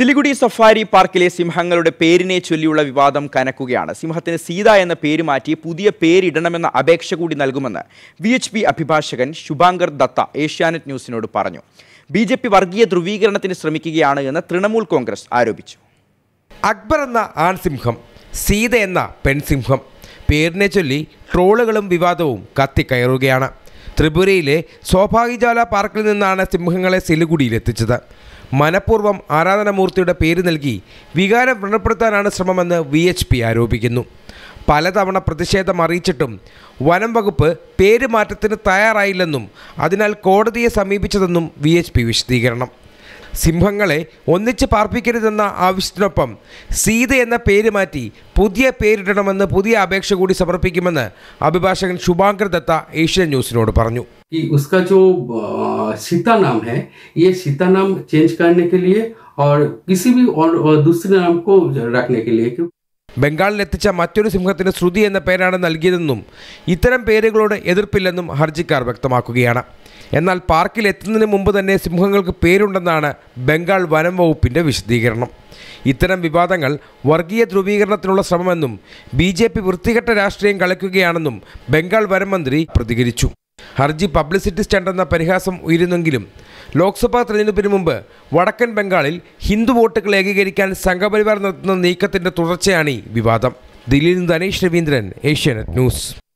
Siliguri safari പാർക്കിലെ സിംഹങ്ങളുടെ പേരിനെ ചൊല്ലിയുള്ള വിവാദം കനക്കുകയാണ് സിംഹത്തിന് സീത എന്ന പേര് മാറ്റി പുതിയ പേരിടണമെന്ന അപേക്ഷ കൂടി നൽകുമെന്ന് വി എച്ച് പി അഭിഭാഷകൻ ശുഭാങ്കർ ദത്ത ഏഷ്യാനെറ്റ് ന്യൂസിനോട് പറഞ്ഞു ബി ജെ പി വർഗീയ ധ്രുവീകരണത്തിന് ശ്രമിക്കുകയാണ് എന്ന് തൃണമൂൽ കോൺഗ്രസ് ആരോപിച്ചു അക്ബർ എന്ന ആൺസിംഹം സീത എന്ന പെൺസിംഹം പേരിനെ ചൊല്ലി ട്രോളുകളും വിവാദവും കത്തിക്കയറുകയാണ് ത്രിപുരയിലെ സൗഭാഗ്യജാല പാർക്കിൽ നിന്നാണ് സിംഹങ്ങളെ സിലുഗുഡിയിലെത്തിച്ചത് മനഃപൂർവ്വം ആരാധനമൂർത്തിയുടെ പേര് നൽകി വികാരം വ്രണപ്പെടുത്താനാണ് ശ്രമമെന്ന് വി എച്ച് പി ആരോപിക്കുന്നു പലതവണ പ്രതിഷേധം അറിയിച്ചിട്ടും വനം വകുപ്പ് പേര് മാറ്റത്തിന് തയ്യാറായില്ലെന്നും അതിനാൽ കോടതിയെ സമീപിച്ചതെന്നും വി എച്ച് പി വിശദീകരണം സിംഹങ്ങളെ ഒന്നിച്ച് പാർപ്പിക്കരുതെന്ന ആവശ്യത്തിനൊപ്പം സീത എന്ന പേര് മാറ്റി പുതിയ പേരിടണമെന്ന് പുതിയ അപേക്ഷ കൂടി സമർപ്പിക്കുമെന്ന് അഭിഭാഷകൻ ശുഭാങ്കർ ദത്ത ഏഷ്യൻ ന്യൂസിനോട് പറഞ്ഞു कि उसका है ये सीता नाम चेंज करने के लिए और किसी भी दूसरे नाम को रखने के लिए ബംഗാളിലെത്തിച്ച മറ്റൊരു സിംഹത്തിന് ശ്രുതി എന്ന പേരാണ് നൽകിയതെന്നും ഇത്തരം പേരുകളോട് എതിർപ്പില്ലെന്നും ഹർജിക്കാർ വ്യക്തമാക്കുകയാണ് എന്നാൽ പാർക്കിൽ എത്തുന്നതിന് മുമ്പ് തന്നെ സിംഹങ്ങൾക്ക് പേരുണ്ടെന്നാണ് ബംഗാൾ വനം വകുപ്പിൻ്റെ വിശദീകരണം ഇത്തരം വിവാദങ്ങൾ വർഗീയ ധ്രുവീകരണത്തിനുള്ള ശ്രമമെന്നും ബി ജെ പി വൃത്തികെട്ട രാഷ്ട്രീയം കളിക്കുകയാണെന്നും ബംഗാൾ വനം മന്ത്രി പ്രതികരിച്ചു ഹർജി പബ്ലിസിറ്റി സ്റ്റണ്ട് എന്ന പരിഹാസം ഉയരുന്നെങ്കിലും ലോക്സഭാ തെരഞ്ഞെടുപ്പിന് മുമ്പ് വടക്കൻ ബംഗാളിൽ ഹിന്ദു വോട്ടുകൾ ഏകീകരിക്കാൻ സംഘപരിവാർ നടത്തുന്ന നീക്കത്തിൻ്റെ തുടർച്ചയാണ് ഈ വിവാദം ദില്ലിയിൽ നിന്ന് ധനേഷ് രവീന്ദ്രൻ ഏഷ്യാനെറ്റ് ന്യൂസ്